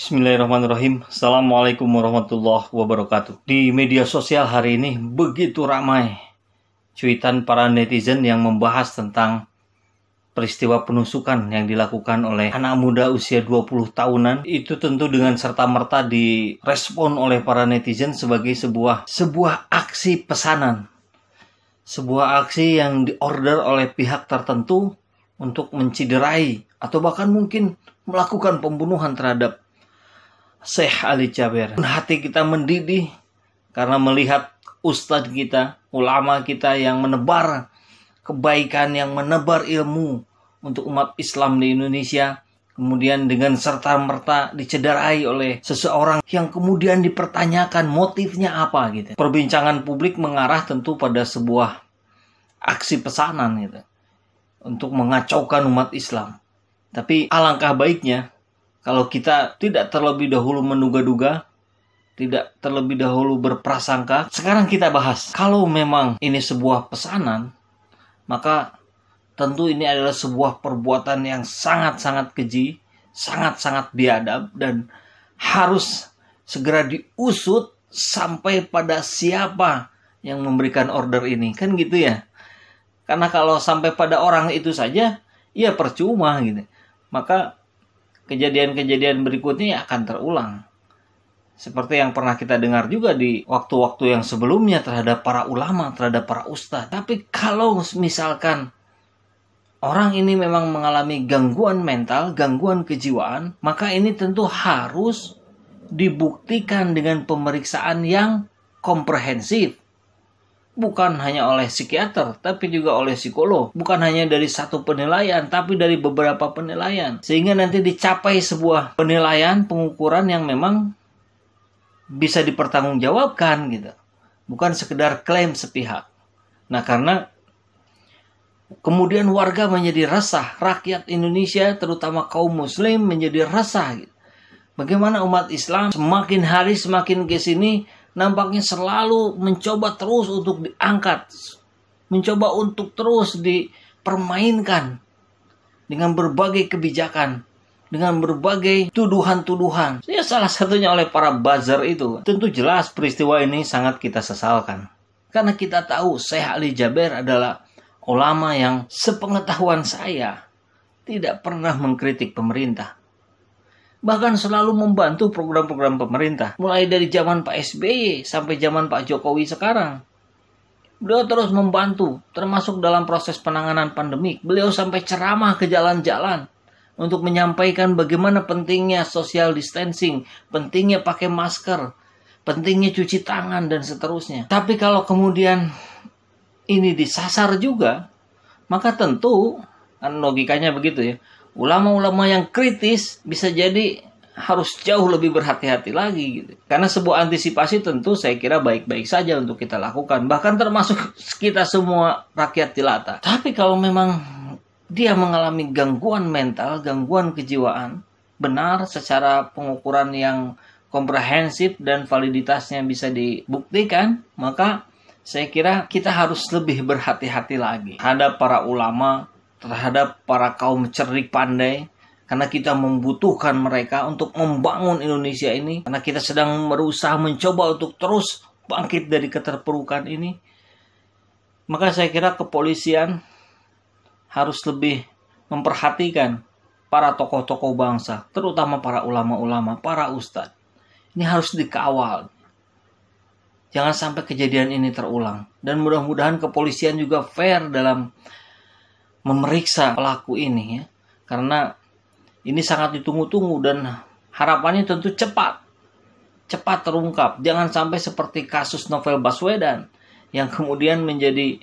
Bismillahirrahmanirrahim. Assalamualaikum warahmatullahi wabarakatuh. Di media sosial hari ini begitu ramai cuitan para netizen yang membahas tentang peristiwa penusukan yang dilakukan oleh anak muda usia 20 tahunan itu tentu dengan serta-merta direspon oleh para netizen sebagai sebuah sebuah aksi pesanan. Sebuah aksi yang diorder oleh pihak tertentu untuk menciderai atau bahkan mungkin melakukan pembunuhan terhadap Syekh Ali Jaber. Hati kita mendidih karena melihat ustadz kita, ulama kita yang menebar kebaikan, yang menebar ilmu untuk umat Islam di Indonesia. Kemudian dengan serta-merta dicederai oleh seseorang yang kemudian dipertanyakan motifnya apa gitu. Perbincangan publik mengarah tentu pada sebuah aksi pesanan gitu untuk mengacaukan umat Islam. Tapi alangkah baiknya kalau kita tidak terlebih dahulu menduga-duga, tidak terlebih dahulu berprasangka, sekarang kita bahas. Kalau memang ini sebuah pesanan, maka tentu ini adalah sebuah perbuatan yang sangat-sangat keji, sangat-sangat biadab dan harus segera diusut sampai pada siapa yang memberikan order ini. Kan gitu ya. Karena kalau sampai pada orang itu saja, ya percuma gitu. Maka kejadian-kejadian berikutnya ya akan terulang. Seperti yang pernah kita dengar juga di waktu-waktu yang sebelumnya terhadap para ulama, terhadap para ustadz. Tapi kalau misalkan orang ini memang mengalami gangguan mental, gangguan kejiwaan, maka ini tentu harus dibuktikan dengan pemeriksaan yang komprehensif bukan hanya oleh psikiater, tapi juga oleh psikolog. Bukan hanya dari satu penilaian, tapi dari beberapa penilaian. Sehingga nanti dicapai sebuah penilaian, pengukuran yang memang bisa dipertanggungjawabkan gitu. Bukan sekedar klaim sepihak. Nah karena kemudian warga menjadi resah, rakyat Indonesia terutama kaum muslim menjadi resah gitu. Bagaimana umat Islam semakin hari semakin kesini? sini nampaknya selalu mencoba terus untuk diangkat, mencoba untuk terus dipermainkan dengan berbagai kebijakan, dengan berbagai tuduhan-tuduhan. Ya salah satunya oleh para buzzer itu. Tentu jelas peristiwa ini sangat kita sesalkan. Karena kita tahu Syekh Ali Jaber adalah ulama yang sepengetahuan saya tidak pernah mengkritik pemerintah bahkan selalu membantu program-program pemerintah mulai dari zaman Pak SBY sampai zaman Pak Jokowi sekarang. Beliau terus membantu, termasuk dalam proses penanganan pandemik. Beliau sampai ceramah ke jalan-jalan untuk menyampaikan bagaimana pentingnya social distancing, pentingnya pakai masker, pentingnya cuci tangan, dan seterusnya. Tapi kalau kemudian ini disasar juga, maka tentu, kan logikanya begitu ya, ulama-ulama yang kritis bisa jadi harus jauh lebih berhati-hati lagi gitu. Karena sebuah antisipasi tentu saya kira baik-baik saja untuk kita lakukan, bahkan termasuk kita semua rakyat jelata. Tapi kalau memang dia mengalami gangguan mental, gangguan kejiwaan, benar secara pengukuran yang komprehensif dan validitasnya bisa dibuktikan, maka saya kira kita harus lebih berhati-hati lagi terhadap para ulama terhadap para kaum cerdik pandai karena kita membutuhkan mereka untuk membangun Indonesia ini karena kita sedang berusaha mencoba untuk terus bangkit dari keterpurukan ini maka saya kira kepolisian harus lebih memperhatikan para tokoh-tokoh bangsa terutama para ulama-ulama para ustadz ini harus dikawal jangan sampai kejadian ini terulang dan mudah-mudahan kepolisian juga fair dalam memeriksa pelaku ini ya. Karena ini sangat ditunggu-tunggu dan harapannya tentu cepat. Cepat terungkap. Jangan sampai seperti kasus novel Baswedan yang kemudian menjadi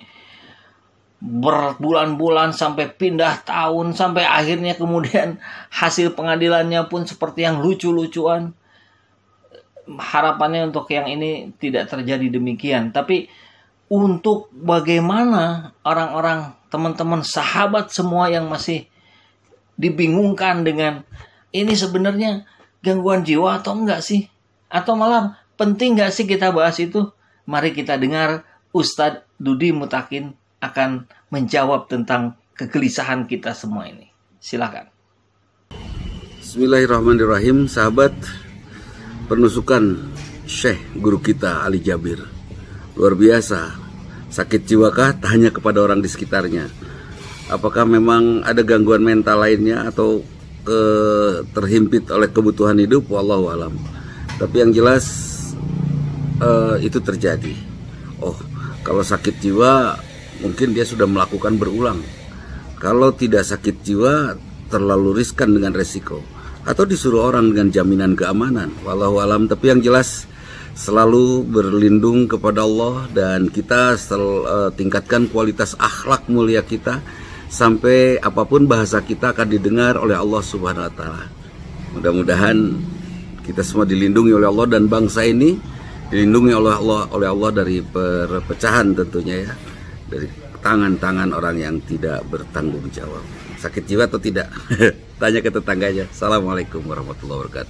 berbulan-bulan sampai pindah tahun sampai akhirnya kemudian hasil pengadilannya pun seperti yang lucu-lucuan harapannya untuk yang ini tidak terjadi demikian tapi untuk bagaimana orang-orang teman-teman sahabat semua yang masih dibingungkan dengan ini sebenarnya gangguan jiwa atau enggak sih? Atau malah penting enggak sih kita bahas itu? Mari kita dengar Ustadz Dudi Mutakin akan menjawab tentang kegelisahan kita semua ini. Silakan. Bismillahirrahmanirrahim, sahabat penusukan Syekh guru kita Ali Jabir luar biasa. Sakit jiwa kah? Tanya kepada orang di sekitarnya. Apakah memang ada gangguan mental lainnya atau ke, eh, terhimpit oleh kebutuhan hidup? Wallahu alam. Tapi yang jelas uh, itu terjadi. Oh, kalau sakit jiwa mungkin dia sudah melakukan berulang. Kalau tidak sakit jiwa terlalu riskan dengan resiko atau disuruh orang dengan jaminan keamanan. Wallahu alam tapi yang jelas selalu berlindung kepada Allah dan kita sel, uh, tingkatkan kualitas akhlak mulia kita sampai apapun bahasa kita akan didengar oleh Allah Subhanahu wa taala. Mudah-mudahan kita semua dilindungi oleh Allah dan bangsa ini dilindungi oleh Allah oleh Allah dari perpecahan tentunya ya dari tangan-tangan orang yang tidak bertanggung jawab. Sakit jiwa atau tidak? Tanya ke tetangganya. Assalamualaikum warahmatullahi wabarakatuh.